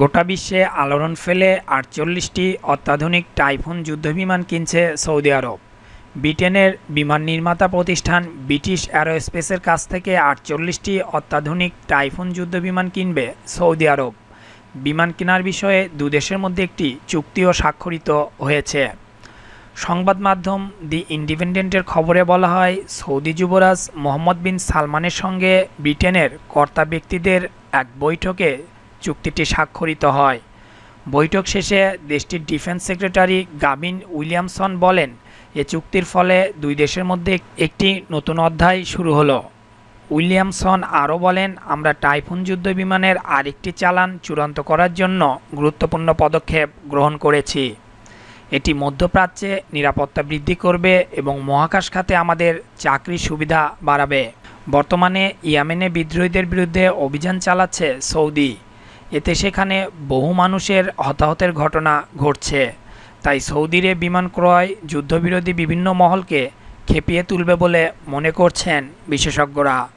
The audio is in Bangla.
গোটা বিশ্বে আলোড়ন ফেলে আটচল্লিশটি অত্যাধুনিক টাইফুন যুদ্ধবিমান কিনছে সৌদি আরব ব্রিটেনের বিমান নির্মাতা প্রতিষ্ঠান ব্রিটিশ অ্যারোস্পেসের কাছ থেকে আটচল্লিশটি অত্যাধুনিক টাইফুন যুদ্ধবিমান কিনবে সৌদি আরব বিমান কেনার বিষয়ে দুদেশের মধ্যে একটি চুক্তিও স্বাক্ষরিত হয়েছে সংবাদ মাধ্যম দি ইন্ডিপেন্ডেন্টের খবরে বলা হয় সৌদি যুবরাজ মোহাম্মদ বিন সালমানের সঙ্গে ব্রিটেনের কর্তা ব্যক্তিদের এক বৈঠকে চুক্তিটি স্বাক্ষরিত হয় বৈঠক শেষে দেশটির ডিফেন্স সেক্রেটারি গাবিন উইলিয়ামসন বলেন এ চুক্তির ফলে দুই দেশের মধ্যে একটি নতুন অধ্যায় শুরু হলো উইলিয়ামসন আরও বলেন আমরা টাইফুন যুদ্ধ বিমানের আরেকটি চালান চূড়ান্ত করার জন্য গুরুত্বপূর্ণ পদক্ষেপ গ্রহণ করেছি এটি মধ্যপ্রাচ্যে নিরাপত্তা বৃদ্ধি করবে এবং মহাকাশ খাতে আমাদের চাকরির সুবিধা বাড়াবে বর্তমানে ইয়ামেনে বিদ্রোহীদের বিরুদ্ধে অভিযান চালাচ্ছে সৌদি এতে সেখানে বহু মানুষের হতাহতের ঘটনা ঘটছে তাই সৌদির বিমান ক্রয় যুদ্ধবিরোধী বিভিন্ন মহলকে খেপিয়ে তুলবে বলে মনে করছেন বিশেষজ্ঞরা